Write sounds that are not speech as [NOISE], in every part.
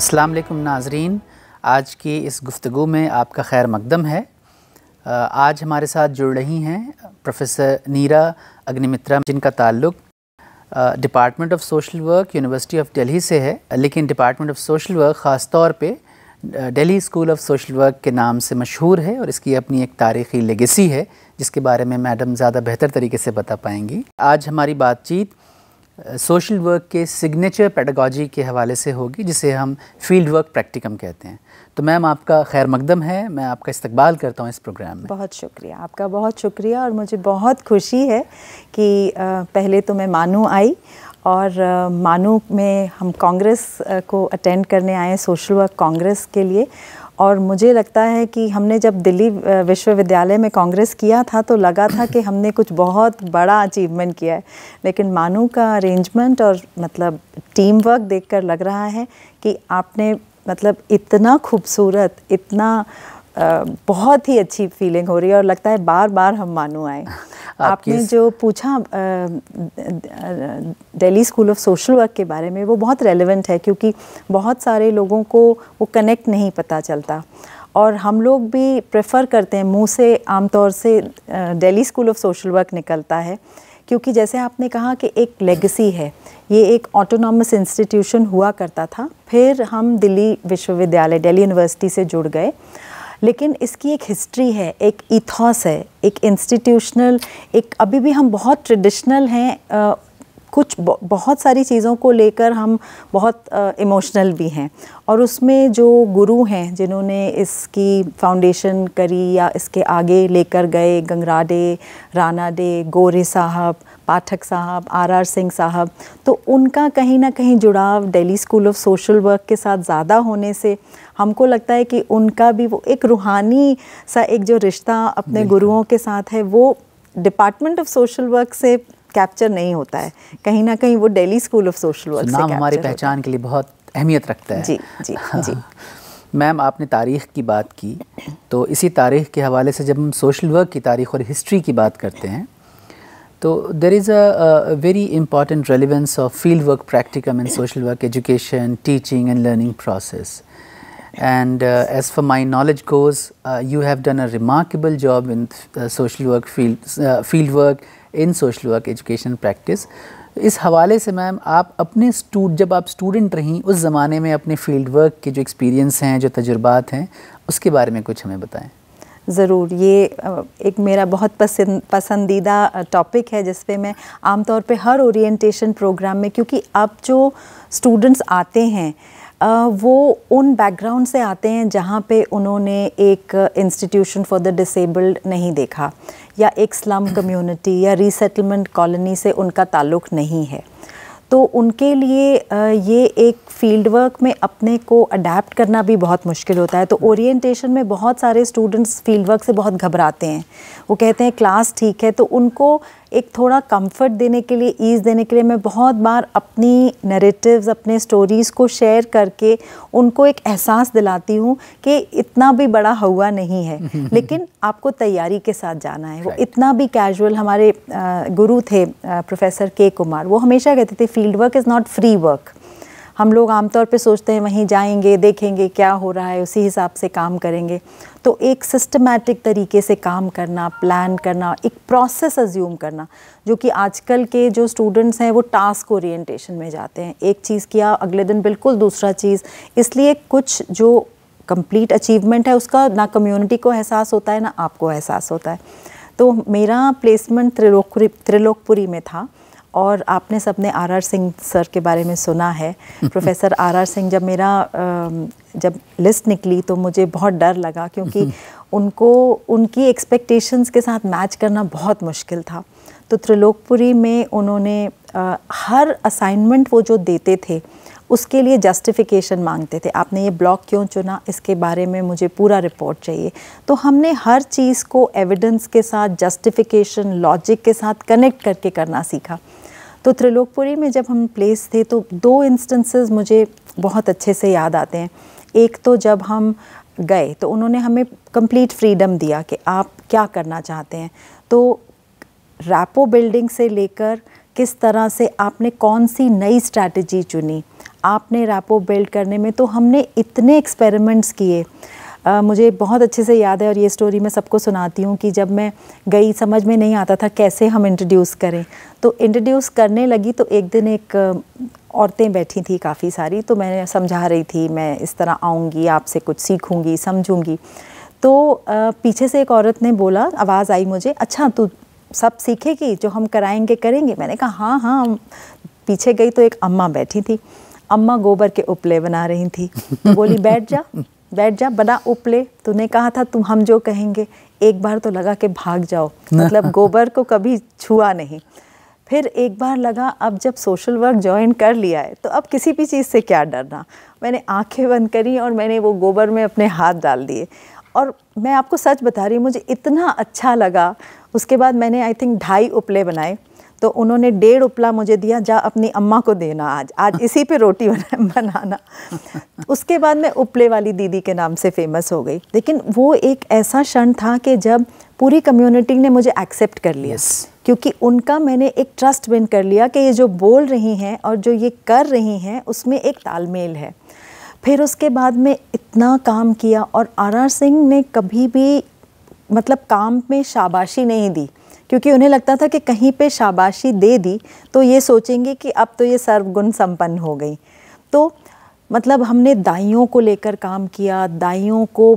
अस्सलाम वालेकुम नाजरीन आज की इस गुफ्तु में आपका खैर मकदम है आज हमारे साथ जुड़ रही हैं प्रोफेसर नीरा अग्निमित्रा जिनका ताल्लुक department of social work university of Delhi से है लेकिन डिपार्टमेंट ऑफ सोशल वर्क ख़ास तौर पे Delhi school of social work के नाम से मशहूर है और इसकी अपनी एक तारीख़ी लेगेसी है जिसके बारे में मैडम ज़्यादा बेहतर तरीके से बता पाएंगी आज हमारी बातचीत सोशल वर्क के सिग्नेचर पेडागॉजी के हवाले से होगी जिसे हम फील्ड वर्क प्रैक्टिकम कहते हैं तो मैम आपका खैर मकदम है मैं आपका इस्तकबाल करता हूँ इस प्रोग्राम में बहुत शुक्रिया आपका बहुत शुक्रिया और मुझे बहुत खुशी है कि पहले तो मैं मानू आई और मानू में हम कांग्रेस को अटेंड करने आए सोशल वर्क कांग्रेस के लिए और मुझे लगता है कि हमने जब दिल्ली विश्वविद्यालय में कांग्रेस किया था तो लगा था कि हमने कुछ बहुत बड़ा अचीवमेंट किया है लेकिन मानू का अरेंजमेंट और मतलब टीम वर्क देख लग रहा है कि आपने मतलब इतना खूबसूरत इतना बहुत ही अच्छी फीलिंग हो रही है और लगता है बार बार हम मानो आए [LAUGHS] आपने जो पूछा Delhi school of social work के बारे में वो बहुत रेलेवेंट है क्योंकि बहुत सारे लोगों को वो कनेक्ट नहीं पता चलता और हम लोग भी प्रेफर करते हैं मुंह से आमतौर से Delhi school of social work निकलता है क्योंकि जैसे आपने कहा कि एक लेगेसी है ये एक ऑटोनॉमस इंस्टीट्यूशन हुआ करता था फिर हम दिल्ली विश्वविद्यालय दिल्ली यूनिवर्सिटी से जुड़ गए लेकिन इसकी एक हिस्ट्री है एक इथॉस है एक इंस्टीट्यूशनल एक अभी भी हम बहुत ट्रेडिशनल हैं कुछ बहुत सारी चीज़ों को लेकर हम बहुत इमोशनल भी हैं और उसमें जो गुरु हैं जिन्होंने इसकी फाउंडेशन करी या इसके आगे लेकर गए गंगरा डे राणा डे गोरे साहब पाठक साहब आर आर सिंह साहब तो उनका कहीं ना कहीं जुड़ाव Delhi school of social work के साथ ज़्यादा होने से हमको लगता है कि उनका भी वो एक रूहानी सा एक जो रिश्ता अपने गुरुओं के साथ है वो डिपार्टमेंट ऑफ सोशल वर्क से कैप्चर नहीं होता है कहीं ना कहीं वो Delhi school of social work नाम हमारी पहचान के लिए बहुत अहमियत रखता है जी जी हाँ। जी मैम आपने तारीख़ की बात की तो इसी तारीख़ के हवाले से जब हम सोशल वर्क की तारीख़ और हिस्ट्री की बात करते हैं तो there is a very important relevance of field work practicum and social work education teaching and learning process And uh, as for my knowledge goes, uh, you have done a remarkable job in uh, social work field, uh, field work in social work education practice. इस हवाले से ma'am आप अपने stood जब आप student रहीं उस ज़माने में अपने फील्ड वर्क के जो एक्सपीरियंस हैं जो तजुर्बात हैं उसके बारे में कुछ हमें बताएं ज़रूर ये एक मेरा बहुत पसंद पसंदीदा टॉपिक है जिस पे मैं आमतौर पे हर ओरिएंटेशन प्रोग्राम में क्योंकि अब जो स्टूडेंट्स आते हैं वो उन बैकग्राउंड से आते हैं जहाँ पे उन्होंने एक इंस्टीट्यूशन फॉर द डिसेबल्ड नहीं देखा या एक स्लम कम्युनिटी [CLEARS THROAT] या रीसेटलमेंट कॉलोनी से उनका ताल्लुक नहीं है तो उनके लिए ये एक फील्ड वर्क में अपने को अडेप्ट करना भी बहुत मुश्किल होता है तो ओरिएंटेशन में बहुत सारे स्टूडेंट्स फील्ड वर्क से बहुत घबराते हैं वो कहते हैं क्लास ठीक है तो उनको एक थोड़ा कंफर्ट देने के लिए ईज़ देने के लिए मैं बहुत बार अपनी नरेटिव्स अपने स्टोरीज़ को शेयर करके उनको एक एहसास दिलाती हूँ कि इतना भी बड़ा हुआ नहीं है [LAUGHS] लेकिन आपको तैयारी के साथ जाना है वो इतना भी कैजुअल हमारे गुरु थे प्रोफेसर के कुमार वो हमेशा कहते थे field work is not free work हम लोग आमतौर पे सोचते हैं वहीं जाएंगे देखेंगे क्या हो रहा है उसी हिसाब से काम करेंगे तो एक सिस्टमेटिक तरीके से काम करना प्लान करना एक प्रोसेस अज्यूम करना जो कि आजकल के जो स्टूडेंट्स हैं वो टास्क ओरिएंटेशन में जाते हैं एक चीज़ किया अगले दिन बिल्कुल दूसरा चीज़ इसलिए कुछ जो कंप्लीट अचीवमेंट है उसका ना कम्युनिटी को एहसास होता है ना आपको एहसास होता है तो मेरा प्लेसमेंट त्रिलोकपुरी त्रिलोकपुरी में था और आपने सबने आर आर सिंह सर के बारे में सुना है [LAUGHS] प्रोफेसर आर आर सिंह जब मेरा जब लिस्ट निकली तो मुझे बहुत डर लगा क्योंकि [LAUGHS] उनको उनकी एक्सपेक्टेशंस के साथ मैच करना बहुत मुश्किल था तो त्रिलोकपुरी में उन्होंने हर असाइनमेंट वो जो देते थे उसके लिए जस्टिफिकेशन मांगते थे आपने ये ब्लॉक क्यों चुना इसके बारे में मुझे पूरा रिपोर्ट चाहिए तो हमने हर चीज़ को एविडेंस के साथ जस्टिफिकेशन लॉजिक के साथ कनेक्ट करके करना सीखा तो त्रिलोकपुरी में जब हम प्लेस थे तो दो इंस्टेंसेस मुझे बहुत अच्छे से याद आते हैं एक तो जब हम गए तो उन्होंने हमें कंप्लीट फ्रीडम दिया कि आप क्या करना चाहते हैं तो रैपो बिल्डिंग से लेकर किस तरह से आपने कौन सी नई स्ट्रैटेजी चुनी आपने रैपो बिल्ड करने में तो हमने इतने एक्सपेरिमेंट्स किए मुझे बहुत अच्छे से याद है और ये स्टोरी मैं सबको सुनाती हूँ कि जब मैं गई समझ में नहीं आता था कैसे हम इंट्रोड्यूस करें तो इंट्रोड्यूस करने लगी तो एक दिन एक औरतें बैठी थी काफ़ी सारी तो मैं समझा रही थी मैं इस तरह आऊँगी आपसे कुछ सीखूँगी समझूँगी तो पीछे से एक औरत ने बोला आवाज़ आई मुझे अच्छा तू सब सीखेगी जो हम कराएंगे करेंगे मैंने कहा हाँ हाँ पीछे गई तो एक अम्मा बैठी थी अम्मा गोबर के उपले बना रही थी तो बोली बैठ जा बैठ जा बना उपले तूने कहा था तुम हम जो कहेंगे एक बार तो लगा कि भाग जाओ मतलब [LAUGHS] गोबर को कभी छुआ नहीं फिर एक बार लगा अब जब सोशल वर्क ज्वाइन कर लिया है तो अब किसी भी चीज़ से क्या डरना मैंने आंखें बंद करी और मैंने वो गोबर में अपने हाथ डाल दिए और मैं आपको सच बता रही हूँ मुझे इतना अच्छा लगा उसके बाद मैंने आई थिंक ढाई उपले बनाए तो उन्होंने डेढ़ उपला मुझे दिया जा अपनी अम्मा को देना आज आज [LAUGHS] इसी पे रोटी बनाना उसके बाद मैं उपले वाली दीदी के नाम से फेमस हो गई लेकिन वो एक ऐसा क्षण था कि जब पूरी कम्युनिटी ने मुझे एक्सेप्ट कर लिया yes. क्योंकि उनका मैंने एक ट्रस्ट विन कर लिया कि ये जो बोल रही हैं और जो ये कर रही हैं उसमें एक तालमेल है फिर उसके बाद में इतना काम किया और आर आर सिंह ने कभी भी मतलब काम में शाबाशी नहीं दी क्योंकि उन्हें लगता था कि कहीं पे शाबाशी दे दी तो ये सोचेंगे कि अब तो ये सर्वगुण संपन्न हो गई तो मतलब हमने दाइयों को लेकर काम किया दाइयों को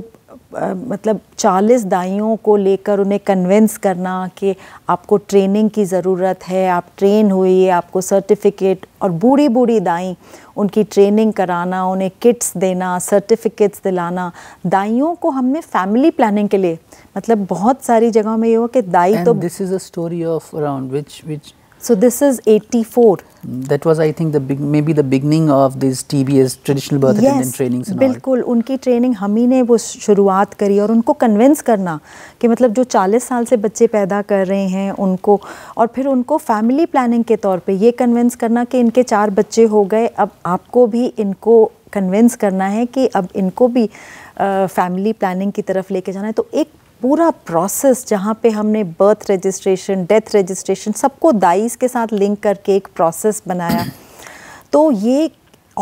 मतलब 40 दाइयों को लेकर उन्हें कन्विंस करना कि आपको ट्रेनिंग की ज़रूरत है आप ट्रेन हुई आपको सर्टिफिकेट और बूढ़ी बूढ़ी दाई उनकी ट्रेनिंग कराना उन्हें किट्स देना सर्टिफिकेट्स दिलाना दाइयों को हमने फैमिली प्लानिंग के लिए मतलब बहुत सारी जगहों में ये हुआ कि दाई And तो this is a story of around which which So this is 84. That was, I think, the big, maybe the beginning of this TBS traditional birth yes, attendant trainings Yes, बिल्कुल उनकी training हमी ने वो शुरुआत करी और उनको convince करना कि मतलब जो 40 साल से बच्चे पैदा कर रहे हैं उनको और फिर उनको family planning के तौर पे ये convince करना कि इनके चार बच्चे हो गए अब आपको भी इनको convince करना है कि अब इनको भी family planning की तरफ लेके जाना है तो एक पूरा प्रोसेस जहाँ पे हमने बर्थ रजिस्ट्रेशन डेथ रजिस्ट्रेशन सबको दाइस के साथ लिंक करके एक प्रोसेस बनाया तो ये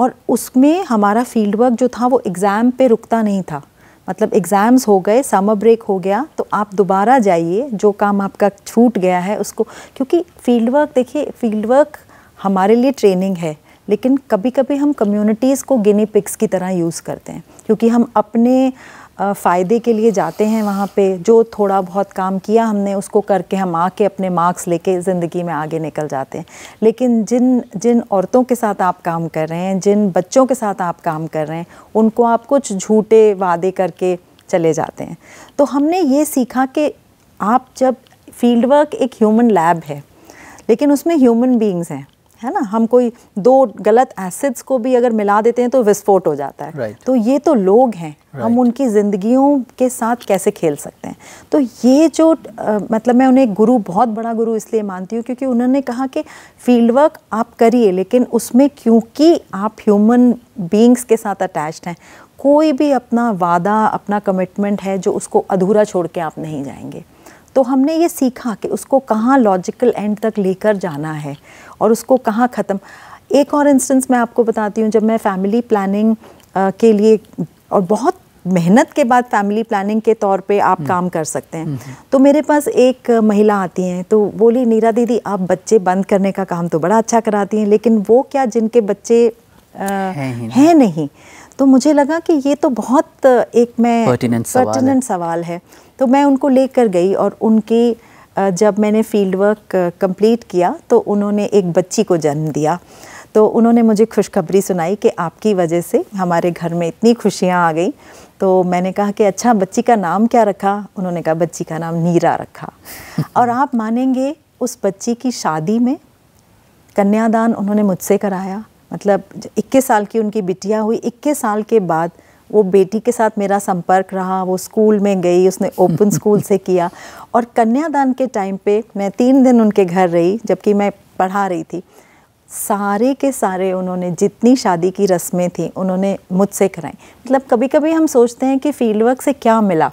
और उसमें हमारा फील्ड वर्क जो था वो एग्ज़ाम पे रुकता नहीं था मतलब एग्ज़ाम्स हो गए समर ब्रेक हो गया तो आप दोबारा जाइए जो काम आपका छूट गया है उसको क्योंकि फील्ड वर्क देखिए फील्ड वर्क हमारे लिए ट्रेनिंग है लेकिन कभी कभी हम कम्युनिटीज़ को गिनी पिक्स की तरह यूज़ करते हैं क्योंकि हम अपने फ़ायदे के लिए जाते हैं वहाँ पे जो थोड़ा बहुत काम किया हमने उसको करके हम आके अपने मार्क्स लेके ज़िंदगी में आगे निकल जाते हैं लेकिन जिन जिन औरतों के साथ आप काम कर रहे हैं जिन बच्चों के साथ आप काम कर रहे हैं उनको आप कुछ झूठे वादे करके चले जाते हैं तो हमने ये सीखा कि आप जब फील्ड वर्क एक ह्यूमन लैब है लेकिन उसमें ह्यूमन बींग्स हैं है ना हम कोई दो गलत एसिड्स को भी अगर मिला देते हैं तो विस्फोट हो जाता है right. तो ये तो लोग हैं right. हम उनकी ज़िंदगियों के साथ कैसे खेल सकते हैं तो ये जो आ, मतलब मैं उन्हें गुरु बहुत बड़ा गुरु इसलिए मानती हूँ क्योंकि उन्होंने कहा कि फील्ड वर्क आप करिए लेकिन उसमें क्योंकि आप ह्यूमन बींग्स के साथ अटैच्ड हैं कोई भी अपना वादा अपना कमिटमेंट है जो उसको अधूरा छोड़ के आप नहीं जाएंगे तो हमने ये सीखा कि उसको कहाँ लॉजिकल एंड तक लेकर जाना है और उसको कहाँ ख़त्म एक और इंस्टेंस मैं आपको बताती हूँ जब मैं फैमिली प्लानिंग के लिए और बहुत मेहनत के बाद फैमिली प्लानिंग के तौर पे आप हम्म। काम कर सकते हैं हम्म, हम्म। तो मेरे पास एक महिला आती हैं तो बोली नीरा दीदी आप बच्चे बंद करने का काम तो बड़ा अच्छा कराती हैं लेकिन वो क्या जिनके बच्चे आ, है, है नहीं तो मुझे लगा कि ये तो बहुत एक मैं पर्टिनेंट सवाल, है। सवाल है तो मैं उनको लेकर गई और उनकी जब मैंने फील्ड वर्क कंप्लीट किया तो उन्होंने एक बच्ची को जन्म दिया तो उन्होंने मुझे खुशखबरी सुनाई कि आपकी वजह से हमारे घर में इतनी खुशियाँ आ गई तो मैंने कहा कि अच्छा बच्ची का नाम क्या रखा उन्होंने कहा बच्ची का नाम नीरा रखा [LAUGHS] और आप मानेंगे उस बच्ची की शादी में कन्यादान उन्होंने मुझसे कराया मतलब 21 साल की उनकी बिटिया हुई 21 साल के बाद वो बेटी के साथ मेरा संपर्क रहा वो स्कूल में गई उसने ओपन [LAUGHS] स्कूल से किया और कन्यादान के टाइम पे मैं तीन दिन उनके घर रही जबकि मैं पढ़ा रही थी सारे के सारे उन्होंने जितनी शादी की रस्में थी उन्होंने मुझसे कराई मतलब कभी कभी हम सोचते हैं कि फील्ड वर्क से क्या मिला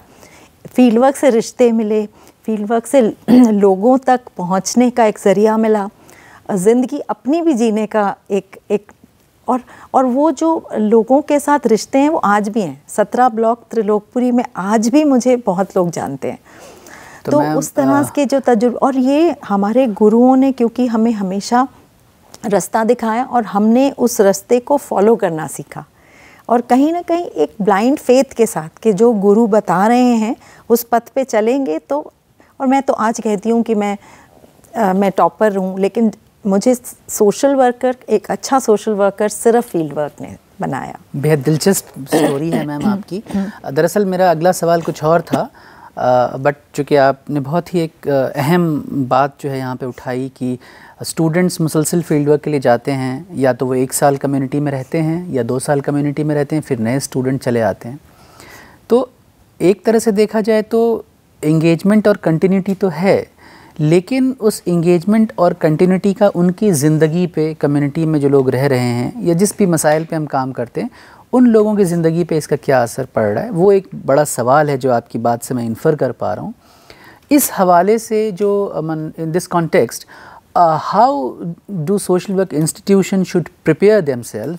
फील्ड वर्क से रिश्ते मिले फील्ड वर्क से [CLEARS THROAT] लोगों तक पहुंचने का एक ज़रिया मिला ज़िंदगी अपनी भी जीने का एक एक और और वो जो लोगों के साथ रिश्ते हैं वो आज भी हैं सत्रह ब्लॉक त्रिलोकपुरी में आज भी मुझे बहुत लोग जानते हैं तो, तो उस तरह हाँ। के जो तजुर्बे और ये हमारे गुरुओं ने क्योंकि हमें हमेशा रास्ता दिखाया और हमने उस रास्ते को फॉलो करना सीखा और कहीं ना कहीं एक ब्लाइंड फेथ के साथ कि जो गुरु बता रहे हैं उस पथ पे चलेंगे तो और मैं तो आज कहती हूँ कि मैं आ, मैं टॉपर हूँ लेकिन मुझे सोशल वर्कर एक अच्छा सोशल वर्कर सिर्फ फील्ड वर्क ने बनाया बेहद दिलचस्प स्टोरी है मैम आपकी दरअसल मेरा अगला सवाल कुछ और था बट चूँकि आपने बहुत ही एक अहम बात जो है यहाँ पे उठाई कि स्टूडेंट्स मुसलसल फील्ड वर्क के लिए जाते हैं या तो वो एक साल कम्युनिटी में रहते हैं या दो साल कम्युनिटी में रहते हैं फिर नए स्टूडेंट चले आते हैं तो एक तरह से देखा जाए तो एंगेजमेंट और कंटिन्यूटी तो है लेकिन उस इंगेजमेंट और कंटिन्यूटी का उनकी ज़िंदगी पे कम्युनिटी में जो लोग रह रहे हैं या जिस भी मसाइल पे हम काम करते हैं उन लोगों की ज़िंदगी पे इसका क्या असर पड़ रहा है वो एक बड़ा सवाल है जो आपकी बात से मैं इन्फर कर पा रहा हूँ इस हवाले से जो मन in this context how do social work institution should prepare themselves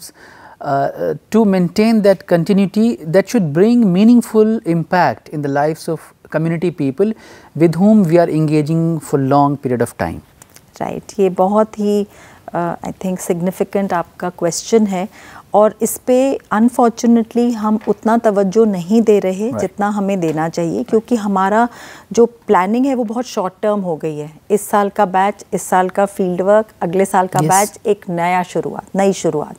to maintain that that that should bring meaningful impact in the the of community people with whom we are engaging for long period of time right ye bahut hi I think significant आपका question है और इस पर unfortunately हम उतना तवज्जो नहीं दे रहे right. जितना हमें देना चाहिए क्योंकि हमारा जो प्लानिंग है वो बहुत शॉर्ट टर्म हो गई है इस साल का बैच इस साल का फील्ड वर्क अगले साल का yes. बैच एक नया शुरुआत नई शुरुआत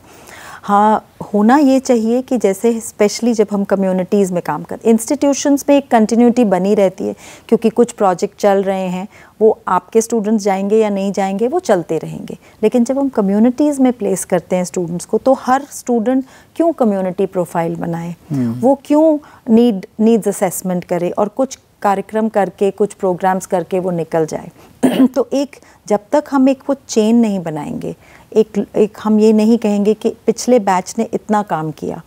हाँ होना ये चाहिए कि जैसे स्पेशली जब हम कम्युनिटीज़ में काम कर इंस्टीट्यूशंस में एक कंटिन्यूटी बनी रहती है क्योंकि कुछ प्रोजेक्ट चल रहे हैं वो आपके स्टूडेंट्स जाएंगे या नहीं जाएंगे वो चलते रहेंगे लेकिन जब हम कम्युनिटीज़ में प्लेस करते हैं स्टूडेंट्स को तो हर स्टूडेंट क्यों कम्युनिटी प्रोफाइल बनाए हम्म। वो क्यों नीड नीड्स असेसमेंट करे और कुछ कार्यक्रम करके कुछ प्रोग्राम्स करके वो निकल जाए [CLEARS THROAT] तो एक जब तक हम एक वो चेन नहीं बनाएंगे एक एक हम ये नहीं कहेंगे कि पिछले बैच ने इतना काम किया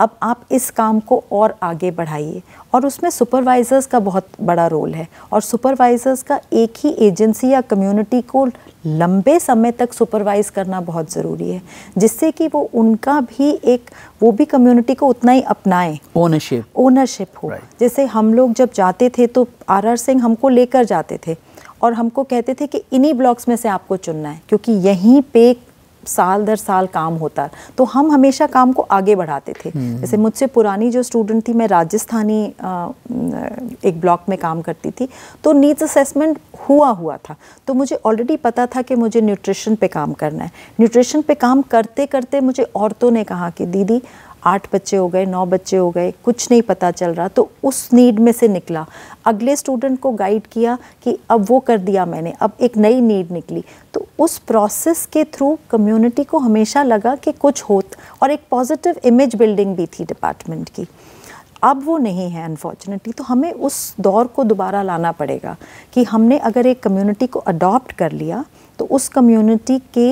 अब आप इस काम को और आगे बढ़ाइए और उसमें सुपरवाइज़र्स का बहुत बड़ा रोल है और सुपरवाइज़र्स का एक ही एजेंसी या कम्युनिटी को लंबे समय तक सुपरवाइज़ करना बहुत ज़रूरी है जिससे कि वो उनका भी एक वो भी कम्युनिटी को उतना ही अपनाएं ओनरशिप ओनरशिप हो right. जैसे हम लोग जब जाते थे तो आर आर सिंह हमको लेकर जाते थे और हमको कहते थे कि इन्हीं ब्लॉक्स में से आपको चुनना है क्योंकि यहीं पे साल दर साल काम होता तो हम हमेशा काम को आगे बढ़ाते थे हम्म। जैसे मुझसे पुरानी जो स्टूडेंट थी मैं राजस्थानी एक ब्लॉक में काम करती थी तो नीड्स असेसमेंट हुआ हुआ था तो मुझे ऑलरेडी पता था कि मुझे न्यूट्रिशन पे काम करना है न्यूट्रिशन पे काम करते करते मुझे औरतों ने कहा कि दीदी आठ बच्चे हो गए नौ बच्चे हो गए कुछ नहीं पता चल रहा तो उस नीड में से निकला अगले स्टूडेंट को गाइड किया कि अब वो कर दिया मैंने अब एक नई नीड निकली तो उस प्रोसेस के थ्रू कम्युनिटी को हमेशा लगा कि कुछ हो और एक पॉजिटिव इमेज बिल्डिंग भी थी डिपार्टमेंट की अब वो नहीं है अनफॉर्चुनेटली तो हमें उस दौर को दोबारा लाना पड़ेगा कि हमने अगर एक कम्युनिटी को अडॉप्ट कर लिया तो उस कम्युनिटी के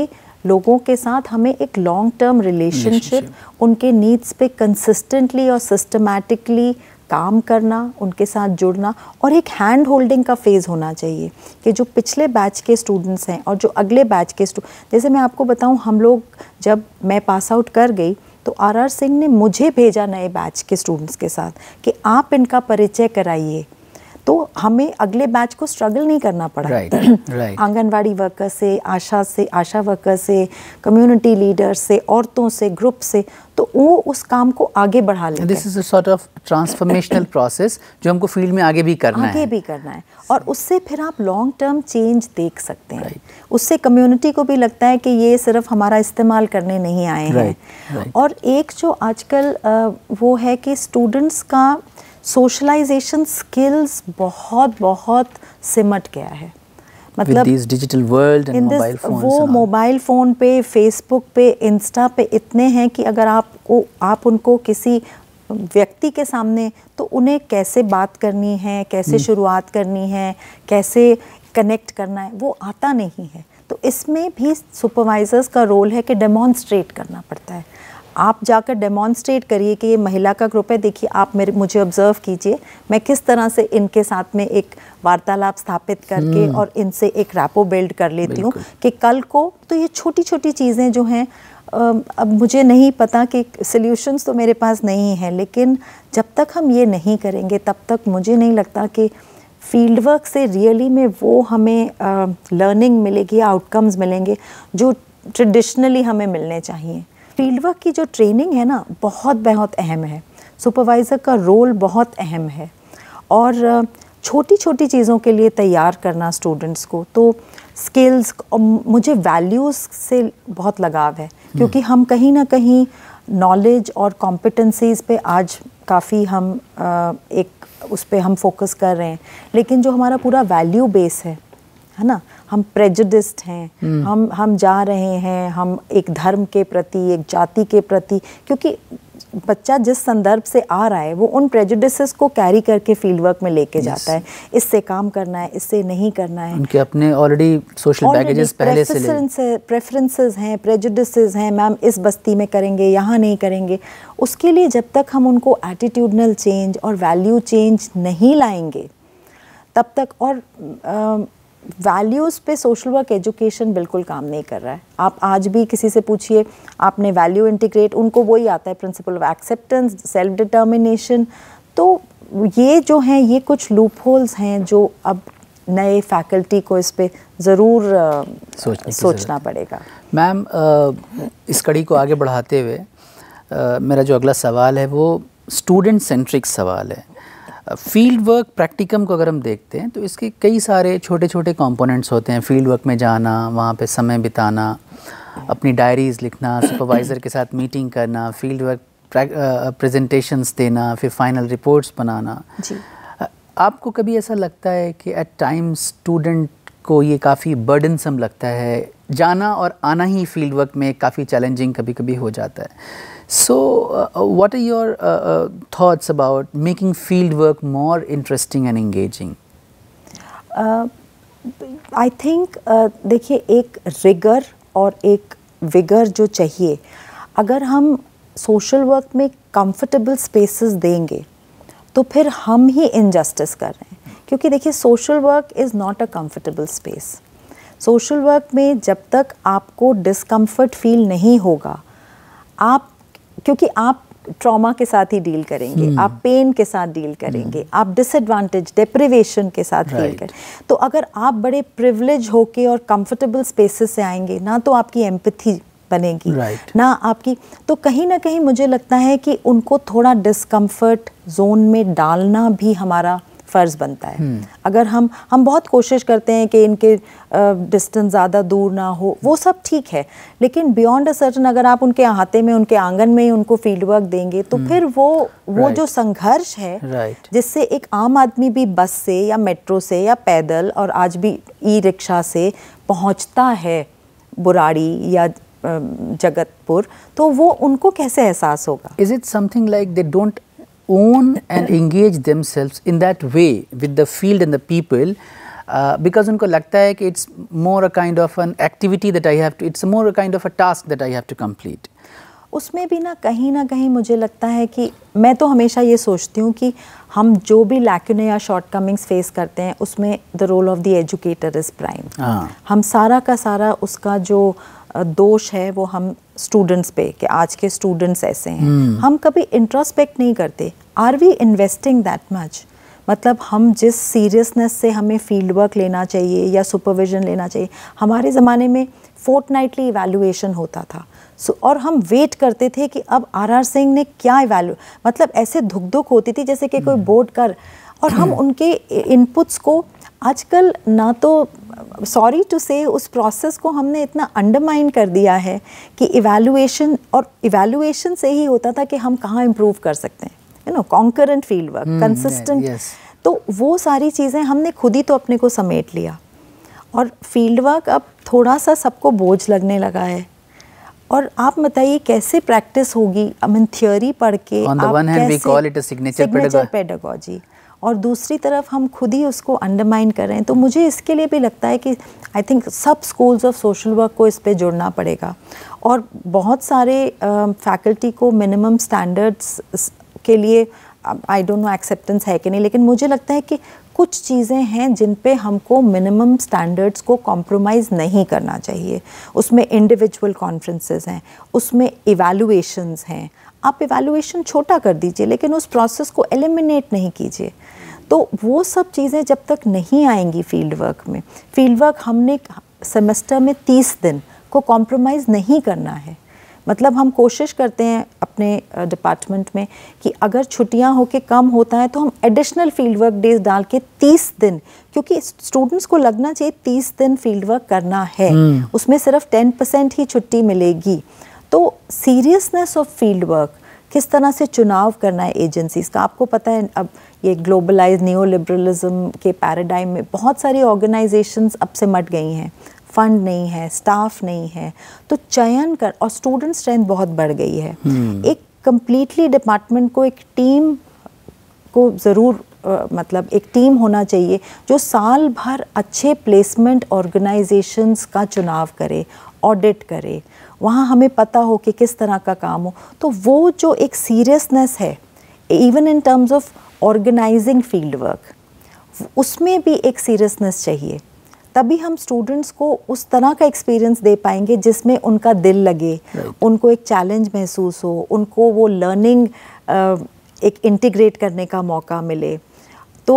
लोगों के साथ हमें एक लॉन्ग टर्म रिलेशनशिप उनके नीड्स पे कंसिस्टेंटली और सिस्टमेटिकली काम करना उनके साथ जुड़ना और एक हैंड होल्डिंग का फेज़ होना चाहिए कि जो पिछले बैच के स्टूडेंट्स हैं और जो अगले बैच के जैसे मैं आपको बताऊं हम लोग जब मैं पास आउट कर गई तो आर आर सिंह ने मुझे भेजा नए बैच के स्टूडेंट्स के साथ कि आप इनका परिचय कराइए तो हमें अगले बैच को स्ट्रगल नहीं करना पड़ा right, [CLEARS THROAT] right. आंगनवाड़ी वर्कर से आशा से आशा वर्कर से कम्युनिटी लीडर से औरतों से ग्रुप से तो वो उस काम को आगे बढ़ा लेते this is sort of transformational process जो हमको फील्ड में आगे भी करना आगे है आगे भी करना है और उससे फिर आप लॉन्ग टर्म चेंज देख सकते हैं right. उससे कम्युनिटी को भी लगता है कि ये सिर्फ हमारा इस्तेमाल करने नहीं आए right. हैं right. और एक जो आजकल वो है कि स्टूडेंट्स का सोशलाइजेशन स्किल्स बहुत बहुत सिमट गया है मतलब डिजिटल वर्ल्ड इन दिस वो मोबाइल फ़ोन पे फेसबुक पे इंस्टा पे इतने हैं कि अगर आपको आप उनको किसी व्यक्ति के सामने तो उन्हें कैसे बात करनी है कैसे hmm. शुरुआत करनी है कैसे कनेक्ट करना है वो आता नहीं है तो इसमें भी सुपरवाइज़र्स का रोल है कि डेमोन्स्ट्रेट करना पड़ता है आप जाकर डेमॉन्स्ट्रेट करिए कि ये महिला का ग्रुप है देखिए आप मेरे मुझे ऑब्ज़र्व कीजिए मैं किस तरह से इनके साथ में एक वार्तालाप स्थापित करके हम्म। और इनसे एक रैपो बिल्ड कर लेती हूँ कि कल को तो ये छोटी छोटी चीज़ें जो हैं अब मुझे नहीं पता कि सल्यूशंस तो मेरे पास नहीं है लेकिन जब तक हम ये नहीं करेंगे तब तक मुझे नहीं लगता कि फील्ड वर्क से रियली में वो हमें लर्निंग मिलेगी आउटकम्स मिलेंगे जो ट्रेडिशनली हमें मिलने चाहिए फील्ड वर्क की जो ट्रेनिंग है ना बहुत बहुत अहम है सुपरवाइज़र का रोल बहुत अहम है और छोटी छोटी चीज़ों के लिए तैयार करना स्टूडेंट्स को तो स्किल्स मुझे वैल्यूज़ से बहुत लगाव है हम्म। क्योंकि हम कहीं ना कहीं नॉलेज और कॉम्पिटेंसीज़ पे आज काफ़ी हम आ, एक उस पर हम फोकस कर रहे हैं लेकिन जो हमारा पूरा वैल्यू बेस है है ना हम प्रेजुडिस्ट हैं hmm. हम हम जा रहे हैं हम एक धर्म के प्रति एक जाति के प्रति क्योंकि बच्चा जिस संदर्भ से आ रहा है वो उन प्रेजुडिस को कैरी करके फील्ड वर्क में लेके जाता है इससे काम करना है इससे नहीं करना है उनके अपने ऑलरेडी सोशल बैगेजेस पहले से प्रेफरेंसेस हैं प्रेजुडिस हैं मैम इस बस्ती में करेंगे यहाँ नहीं करेंगे उसके लिए जब तक हम उनको एटीट्यूडनल चेंज और वैल्यू चेंज नहीं लाएंगे तब तक और आ, वैल्यूज़ पे सोशल वर्क एजुकेशन बिल्कुल काम नहीं कर रहा है आप आज भी किसी से पूछिए आपने वैल्यू इंटीग्रेट उनको वही आता है principle of acceptance self determination तो ये जो हैं ये कुछ लूप होल्स हैं जो अब नए फैकल्टी को इस पर ज़रूर सोचने सोचना पड़ेगा मैम इस कड़ी को आगे बढ़ाते हुए मेरा जो अगला सवाल है वो स्टूडेंट सेंट्रिक सवाल है फील्ड वर्क प्रैक्टिकम को अगर हम देखते हैं तो इसके कई सारे छोटे छोटे कंपोनेंट्स होते हैं फील्ड वर्क में जाना वहाँ पे समय बिताना अपनी डायरीज़ लिखना सुपरवाइज़र के साथ मीटिंग करना फील्ड वर्क प्रेजेंटेशंस देना फिर फाइनल रिपोर्ट्स बनाना जी। आपको कभी ऐसा लगता है कि एट टाइम्स स्टूडेंट को ये काफ़ी बर्डनसम लगता है जाना और आना ही फील्ड वर्क में काफ़ी चैलेंजिंग कभी कभी हो जाता है So, uh, uh, what are your uh, uh, thoughts about making field work more interesting and engaging? I uh, think uh, देखिए एक रिगर और एक विगर जो चाहिए अगर हम सोशल वर्क में कंफर्टेबल स्पेसेस देंगे तो फिर हम ही इनजस्टिस कर रहे हैं क्योंकि देखिए social work is not a comfortable space social work में जब तक आपको डिसकम्फर्ट फील नहीं होगा आप क्योंकि आप ट्रॉमा के साथ ही डील करेंगे hmm. आप पेन के साथ डील करेंगे hmm. आप डिसएडवांटेज डिप्रिवेशन के साथ right. डील करें तो अगर आप बड़े प्रिवलेज होके और कंफर्टेबल स्पेसेस से आएंगे ना तो आपकी एम्पथी बनेगी right. ना आपकी तो कहीं ना कहीं मुझे लगता है कि उनको थोड़ा डिस्कम्फर्ट जोन में डालना भी हमारा फ़र्ज़ बनता है हम्म। अगर हम हम बहुत कोशिश करते हैं कि इनके डिस्टेंस ज़्यादा दूर ना हो वो सब ठीक है लेकिन बियॉन्ड अ सर्टन अगर आप उनके अहाते में उनके आंगन में ही उनको फील्ड वर्क देंगे तो हम्म। फिर वो वो जो संघर्ष है जिससे एक आम आदमी भी बस से या मेट्रो से या पैदल और आज भी ई रिक्शा से पहुंचता है बुराड़ी या जगतपुर तो वो उनको कैसे एहसास होगा is it something like they don't own and engage themselves in that way with the field and the people uh, because unko lagta hai ki it's more a kind of an activity that i have to it's more a kind of a task that i have to complete उसमें भी ना कहीं ना कहीं मुझे लगता है कि मैं तो हमेशा ये सोचती हूँ कि हम जो भी लैक्यूने या शॉर्टकमिंग्स फेस करते हैं उसमें the role of the educator is prime हम सारा का सारा उसका जो दोष है वो हम स्टूडेंट्स पे कि आज के स्टूडेंट्स ऐसे हैं hmm. हम कभी इंट्रोस्पेक्ट नहीं करते are we investing that much मतलब हम जिस सीरियसनेस से हमें फील्ड वर्क लेना चाहिए या सुपरविजन लेना चाहिए हमारे ज़माने में फोर्थ नाइटली इवेल्यूएशन होता था सो और हम वेट करते थे कि अब आर आर सिंह ने क्या इवेल्यू मतलब ऐसे धुक धुक होती थी जैसे कि कोई बोर्ड hmm. कर और हम hmm. उनके इनपुट्स को आजकल ना तो सॉरी टू से उस प्रोसेस को हमने इतना अंडरमाइन कर दिया है कि इवेलुएशन और इवेलुएशन से ही होता था कि हम कहाँ इम्प्रूव कर सकते हैं you know concurrent field work consistent तो वो सारी चीज़ें हमने खुद ही तो अपने को समेट लिया और फील्ड वर्क अब थोड़ा सा सबको बोझ लगने लगा है और आप बताइए कैसे प्रैक्टिस होगी आई मीन थ्योरी पढ़ के सिग्नेचर पेडागोजी और दूसरी तरफ हम खुद ही उसको अंडरमाइन कर रहे हैं तो मुझे इसके लिए भी लगता है कि आई थिंक सब स्कूल्स ऑफ सोशल वर्क को इस पर जुड़ना पड़ेगा और बहुत सारे फैकल्टी को मिनिमम स्टैंडर्ड्स के लिए आई डोंट नो एक्सेप्टेंस है कि नहीं लेकिन मुझे लगता है कि कुछ चीज़ें हैं जिन पे हमको मिनिमम स्टैंडर्ड्स को कॉम्प्रोमाइज़ नहीं करना चाहिए उसमें इंडिविजुअल कॉन्फ्रेंसेस हैं उसमें इवेलुएशंस हैं आप इवेलुएशन छोटा कर दीजिए लेकिन उस प्रोसेस को एलिमिनेट नहीं कीजिए तो वो सब चीज़ें जब तक नहीं आएंगी फील्ड वर्क में फील्ड वर्क हमने सेमेस्टर में तीस दिन को कॉम्प्रोमाइज़ नहीं करना है मतलब हम कोशिश करते हैं अपने डिपार्टमेंट में कि अगर छुट्टियां हो के कम होता है तो हम एडिशनल फील्ड वर्क डेज डाल के तीस दिन क्योंकि स्टूडेंट्स को लगना चाहिए तीस दिन फील्ड वर्क करना है हम्म। उसमें सिर्फ टेन परसेंट ही छुट्टी मिलेगी तो सीरियसनेस ऑफ फील्ड वर्क किस तरह से चुनाव करना है एजेंसीज का आपको पता है अब ये ग्लोबलाइज न्यू लिबरलिज्म के पैराडाइम में बहुत सारी ऑर्गेनाइजेशंस अब से मट गई हैं फंड नहीं है स्टाफ नहीं है तो चयन कर और स्टूडेंट स्ट्रेंथ बहुत बढ़ गई है hmm. एक कम्प्लीटली डिपार्टमेंट को एक टीम को ज़रूर मतलब एक टीम होना चाहिए जो साल भर अच्छे प्लेसमेंट ऑर्गेनाइजेशंस का चुनाव करे ऑडिट करे वहाँ हमें पता हो कि किस तरह का काम हो तो वो जो एक सीरियसनेस है even in terms of organising field work उसमें भी एक सीरियसनेस चाहिए तभी हम स्टूडेंट्स को उस तरह का एक्सपीरियंस दे पाएंगे जिसमें उनका दिल लगे उनको एक चैलेंज महसूस हो उनको वो लर्निंग एक इंटीग्रेट करने का मौका मिले तो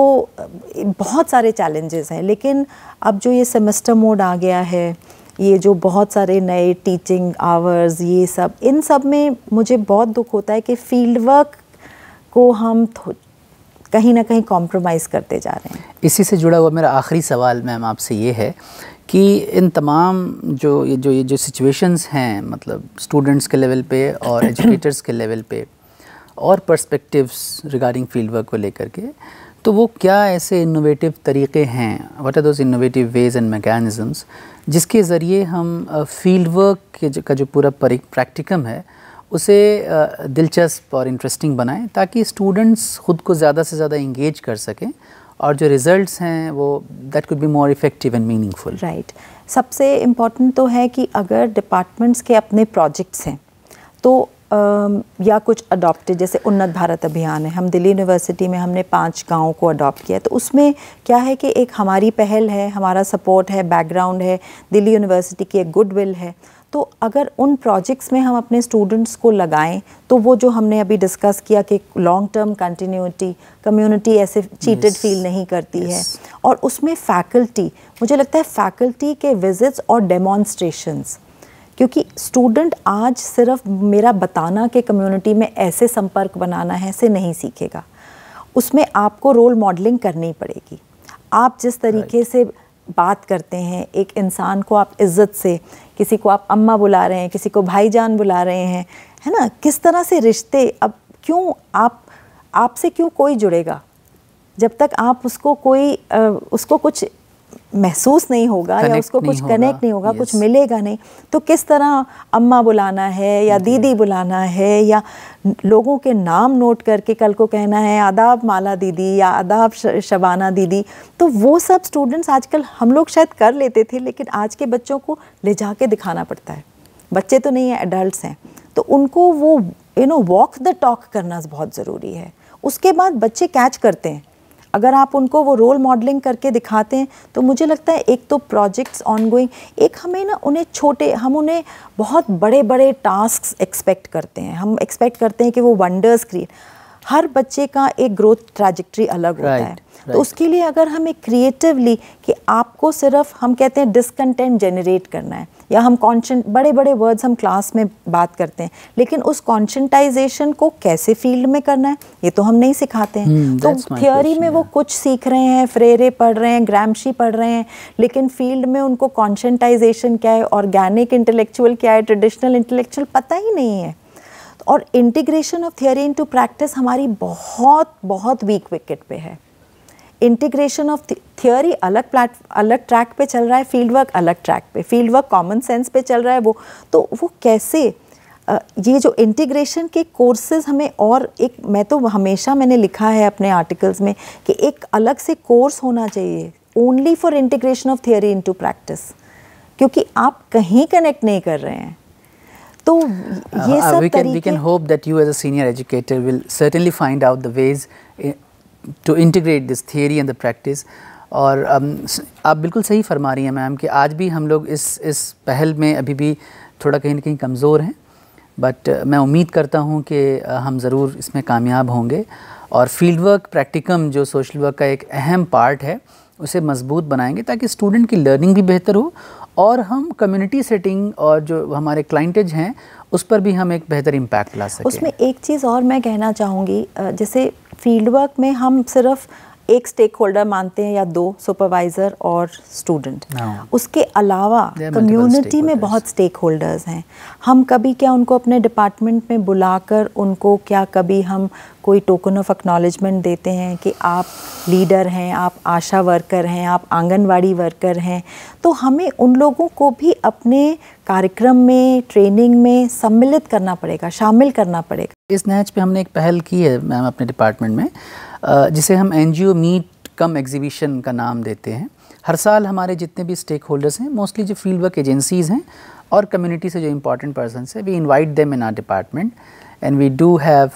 बहुत सारे चैलेंजेस हैं लेकिन अब जो ये सेमेस्टर मोड आ गया है ये जो बहुत सारे नए टीचिंग आवर्स ये सब इन सब में मुझे बहुत दुख होता है कि फील्ड वर्क को हम कहीं ना कहीं कॉम्प्रोमाइज़ करते जा रहे हैं इसी से जुड़ा हुआ मेरा आखिरी सवाल मैम आपसे ये है कि इन तमाम जो ये जो ये जो सिचुएशंस हैं मतलब स्टूडेंट्स के लेवल पे और एजुकेटर्स [CLEARS THROAT] के लेवल पे और पर्सपेक्टिव्स रिगार्डिंग फील्ड वर्क को लेकर के तो वो क्या ऐसे इनोवेटिव तरीके हैं what are those innovative ways and mechanisms जिसके ज़रिए हम फील्ड वर्क के जो, का जो पूरा प्रैक्टिकम है उसे दिलचस्प और इंटरेस्टिंग बनाएं ताकि स्टूडेंट्स ख़ुद को ज़्यादा से ज़्यादा इंगेज कर सकें और जो रिजल्ट्स हैं वो that could be more effective and meaningful right सबसे इम्पॉर्टेंट तो है कि अगर डिपार्टमेंट्स के अपने प्रोजेक्ट्स हैं तो या कुछ अडॉप्टेड जैसे उन्नत भारत अभियान है हम दिल्ली यूनिवर्सिटी में हमने पांच गांवों को अडॉप्ट किया तो उसमें क्या है कि एक हमारी पहल है हमारा सपोर्ट है बैकग्राउंड है दिल्ली यूनिवर्सिटी की एक गुडविल है तो अगर उन प्रोजेक्ट्स में हम अपने स्टूडेंट्स को लगाएं तो वो जो हमने अभी डिस्कस किया कि लॉन्ग टर्म कंटिन्यूटी कम्युनिटी ऐसे चीटेड yes. फील नहीं करती yes. है और उसमें फैकल्टी मुझे लगता है फैकल्टी के विजिट्स और डेमॉन्स्ट्रेशंस क्योंकि स्टूडेंट आज सिर्फ मेरा बताना कि कम्युनिटी में ऐसे संपर्क बनाना है से नहीं सीखेगा उसमें आपको रोल मॉडलिंग करनी पड़ेगी आप जिस तरीके right. से बात करते हैं एक इंसान को आप इज़्ज़त से किसी को आप अम्मा बुला रहे हैं किसी को भाईजान बुला रहे हैं है ना किस तरह से रिश्ते अब क्यों आप आपसे क्यों कोई जुड़ेगा जब तक आप उसको कोई आ, उसको कुछ महसूस नहीं होगा या उसको कुछ कनेक्ट नहीं होगा कुछ मिलेगा नहीं तो किस तरह अम्मा बुलाना है या दीदी बुलाना है या लोगों के नाम नोट करके कल को कहना है आदाब माला दीदी या आदाब शबाना दीदी तो वो सब स्टूडेंट्स आजकल हम लोग शायद कर लेते थे लेकिन आज के बच्चों को ले जा के दिखाना पड़ता है बच्चे तो नहीं है एडल्ट हैं तो उनको वो you know walk the talk करना बहुत ज़रूरी है उसके बाद बच्चे कैच करते हैं अगर आप उनको वो रोल मॉडलिंग करके दिखाते हैं तो मुझे लगता है एक तो प्रोजेक्ट्स ऑनगोइंग एक हमें ना उन्हें छोटे हम उन्हें बहुत बड़े बड़े टास्क एक्सपेक्ट करते हैं हम एक्सपेक्ट करते हैं कि वो वंडर्स क्रिएट हर बच्चे का एक ग्रोथ ट्रैजेक्ट्री अलग right, होता है right. तो उसके लिए अगर हमें क्रिएटिवली कि आपको सिर्फ हम कहते हैं डिसकंटेंट जनरेट करना है या हम कॉन्शन बड़े बड़े वर्ड्स हम क्लास में बात करते हैं लेकिन उस कॉन्शेंटाइजेशन को कैसे फील्ड में करना है ये तो हम नहीं सिखाते हैं hmm, तो थियोरी में yeah. वो कुछ सीख रहे हैं फ्रेरे पढ़ रहे हैं ग्रामशी पढ़ रहे हैं लेकिन फील्ड में उनको कॉन्शेंटाइजेशन क्या है ऑर्गेनिक इंटेलेक्चुअल क्या है ट्रेडिशनल इंटेलेक्चुअल पता ही नहीं है और integration of theory in practice हमारी बहुत बहुत वीक विकेट पे है इंटीग्रेशन ऑफ थियोरी अलग प्लेट अलग ट्रैक पे चल रहा है फील्ड वर्क अलग ट्रैक पे फील्ड वर्क कॉमन सेंस पे चल रहा है वो तो वो कैसे ये जो इंटीग्रेशन के कोर्सेज हमें और एक मैं तो हमेशा मैंने लिखा है अपने आर्टिकल्स में कि एक अलग से कोर्स होना चाहिए only for integration of theory into practice क्योंकि आप कहीं कनेक्ट नहीं कर रहे हैं तो ये uh, uh सब we can, we can hope that you as a senior educator will certainly find out the ways eh, to integrate this theory and the practice और um, आप बिल्कुल सही फरमा रही हैं मैम कि आज भी हम लोग इस इस पहल में अभी भी थोड़ा कहीं ना कहीं कमज़ोर हैं बट uh, मैं उम्मीद करता हूं कि uh, हम ज़रूर इसमें कामयाब होंगे और फील्ड वर्क प्रैक्टिकम जो सोशल वर्क का एक अहम पार्ट है उसे मजबूत बनाएंगे ताकि स्टूडेंट की लर्निंग भी बेहतर हो और हम कम्युनिटी सेटिंग और जो हमारे क्लाइंटेज हैं उस पर भी हम एक बेहतर इम्पैक्ट ला सकें उसमें एक चीज़ और मैं कहना चाहूँगी जैसे फील्ड वर्क में हम सिर्फ एक स्टेक होल्डर मानते हैं या दो सुपरवाइजर और स्टूडेंट no. हाँ। उसके अलावा कम्युनिटी में बहुत स्टेक होल्डर्स हैं हम कभी क्या उनको अपने डिपार्टमेंट में बुलाकर उनको क्या कभी हम कोई टोकन ऑफ एक्नॉलेजमेंट देते हैं कि आप लीडर हैं आप आशा वर्कर हैं आप आंगनवाड़ी वर्कर हैं तो हमें उन लोगों को भी अपने कार्यक्रम में ट्रेनिंग में सम्मिलित करना पड़ेगा शामिल करना पड़ेगा इस नैच पे हमने एक पहल की है मैम अपने डिपार्टमेंट में जिसे हम N G O meet cum exhibition का नाम देते हैं हर साल हमारे जितने भी स्टेक होल्डर्स हैं मोस्टली जो फील्ड वर्क एजेंसीज़ हैं और कम्युनिटी से जो इंपॉर्टेंट पर्सन है we invite them in our department and we do have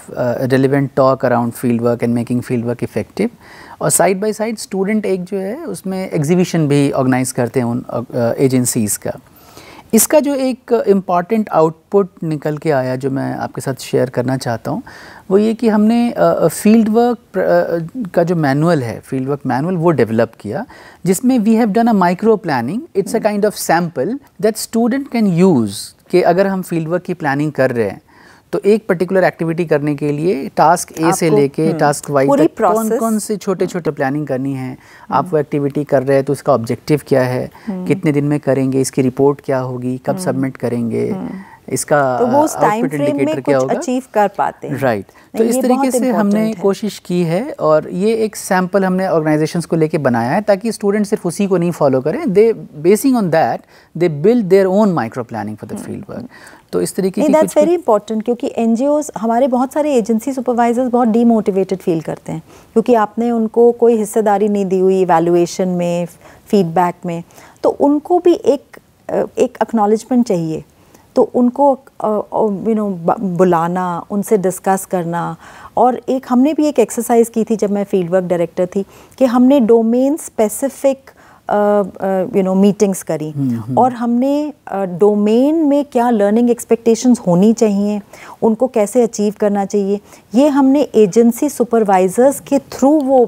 relevant talk around field work and making field work effective और साइड बाई साइड स्टूडेंट एक जो है उसमें एग्जीबिशन भी ऑर्गेनाइज़ करते हैं उन एजेंसीज़ uh, का इसका जो एक इम्पॉर्टेंट आउटपुट निकल के आया जो मैं आपके साथ शेयर करना चाहता हूँ वो ये कि हमने फील्ड वर्क का जो मैनुअल है फील्ड वर्क मैनुअल वो डेवलप किया जिसमें we have done a micro planning it's a kind of sample that student can use कि अगर हम फील्ड वर्क की प्लानिंग कर रहे हैं तो एक पर्टिकुलर एक्टिविटी करने के लिए टास्क ए से लेके टास्क हम्म। वाई तक कौन कौन से छोटे छोटे प्लानिंग करनी है हम्म। आप वो एक्टिविटी कर रहे हैं तो उसका ऑब्जेक्टिव क्या है हम्म। कितने दिन में करेंगे इसकी रिपोर्ट क्या होगी कब सबमिट करेंगे इसका तो वो उस टाइम uh, फ्रेम में कुछ अचीव कर पाते हैं राइट right. तो इस तरीके से हमने कोशिश की है और ये एक सैम्पल हमने ऑर्गेनाइजेशंस को लेके बनाया है ताकि स्टूडेंट सिर्फ उसी को नहीं फॉलो करें they basing on that they build their own micro planning for the field work तो इस तरीके की दैट्स वेरी इंपॉर्टेंट क्योंकि एन हमारे बहुत सारे एजेंसी सुपरवाइजर्स बहुत डीमोटिवेटेड फील करते हैं क्योंकि आपने उनको कोई हिस्सेदारी नहीं दी हुई वैल्यूएशन में फीडबैक में तो उनको भी एक uh, एक अक्नॉलेजमेंट चाहिए तो उनको यू नो बुलाना उनसे डिस्कस करना और एक हमने भी एक एक्सरसाइज की थी जब मैं फील्ड वर्क डायरेक्टर थी कि हमने domain specific you know meetings करी हम्म, हम्म। और हमने डोमेन uh, में क्या लर्निंग एक्सपेक्टेशंस होनी चाहिए उनको कैसे अचीव करना चाहिए ये हमने एजेंसी सुपरवाइजर्स के थ्रू वो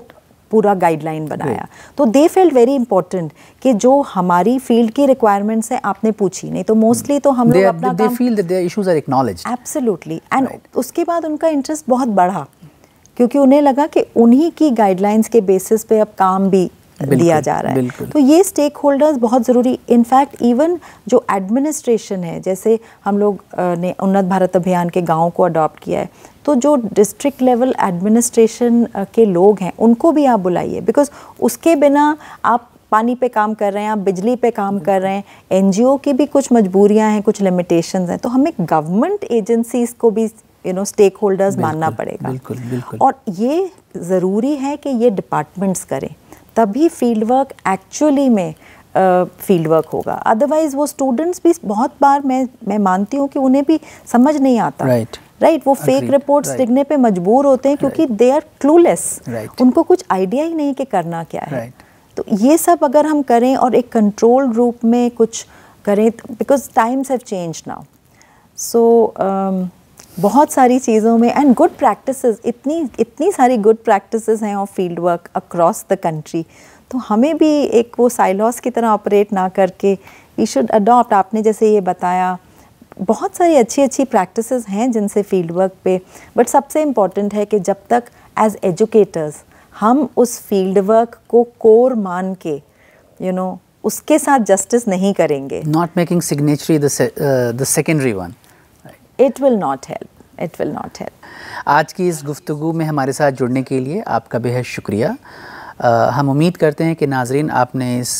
पूरा गाइडलाइन बनाया तो दे फील्ड वेरी इंपॉर्टेंट कि जो हमारी फील्ड की रिक्वायरमेंट्स हैं आपने पूछी नहीं तो मोस्टली तो हम लोग अपना they feel that their issues are acknowledged absolutely and उसके बाद उनका इंटरेस्ट बहुत बढ़ा क्योंकि उन्हें लगा कि उन्हीं की गाइडलाइंस के बेसिस पे अब काम भी दिया जा रहा है तो ये स्टेक होल्डर्स बहुत ज़रूरी इनफैक्ट इवन जो एडमिनिस्ट्रेशन है जैसे हम लोग ने उन्नत भारत अभियान के गाँव को अडॉप्ट किया है तो जो डिस्ट्रिक्ट लेवल एडमिनिस्ट्रेशन के लोग हैं उनको भी आप बुलाइए बिकॉज उसके बिना आप पानी पे काम कर रहे हैं आप बिजली पे काम कर रहे हैं एनजीओ की भी कुछ मजबूरियां हैं कुछ लिमिटेशन हैं तो हमें गवर्नमेंट एजेंसीज को भी यू नो स्टेक होल्डर्स मानना पड़ेगा बिल्कुल, बिल्कुल। और ये ज़रूरी है कि ये डिपार्टमेंट्स करें तभी फील्ड वर्क एक्चुअली में फील्ड uh, वर्क होगा अदरवाइज़ वो स्टूडेंट्स भी बहुत बार मैं मैं मानती हूँ कि उन्हें भी समझ नहीं आता right. राइट right, वो फेक रिपोर्ट्स लिखने पे मजबूर होते हैं क्योंकि दे आर क्लूलेस उनको कुछ आइडिया ही नहीं कि करना क्या है right. तो ये सब अगर हम करें और एक कंट्रोल रूप में कुछ करें because times have change now so बहुत सारी चीज़ों में एंड गुड प्रैक्टिस इतनी इतनी सारी गुड प्रैक्टिस हैं of field work across the country तो हमें भी एक वो साइलॉस की तरह ऑपरेट ना करके वी शुड अडॉप्ट आपने जैसे ये बताया बहुत सारी अच्छी अच्छी प्रैक्टिसेस हैं जिनसे फील्ड वर्क पे बट सबसे इम्पॉर्टेंट है कि जब तक एज एजुकेटर्स हम उस फील्ड वर्क को कोर मान के यू नो उसके साथ जस्टिस नहीं करेंगे not making signatory the secondary one it will not help it will not help आज की इस गुफ्तगु में हमारे साथ जुड़ने के लिए आपका बेहद शुक्रिया हम उम्मीद करते हैं कि नाजरीन आपने इस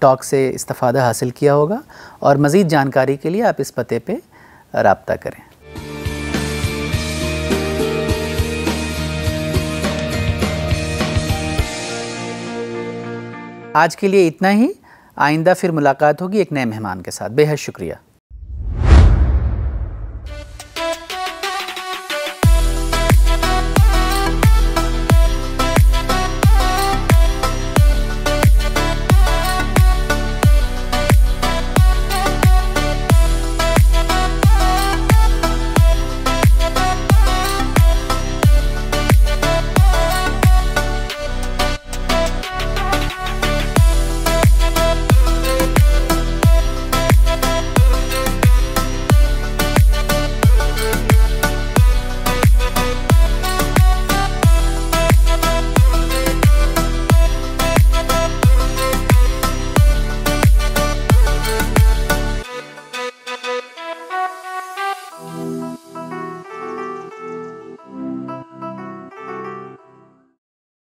टॉक से इस्तफ़ादा हासिल किया होगा और मज़ीद जानकारी के लिए आप इस पते पर रबता करें आज के लिए इतना ही आइंदा फिर मुलाकात होगी एक नए मेहमान के साथ बेहद शुक्रिया